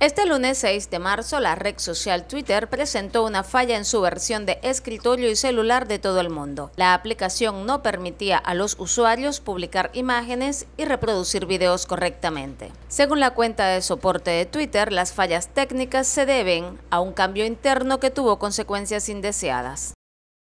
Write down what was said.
Este lunes 6 de marzo, la red social Twitter presentó una falla en su versión de escritorio y celular de todo el mundo. La aplicación no permitía a los usuarios publicar imágenes y reproducir videos correctamente. Según la cuenta de soporte de Twitter, las fallas técnicas se deben a un cambio interno que tuvo consecuencias indeseadas.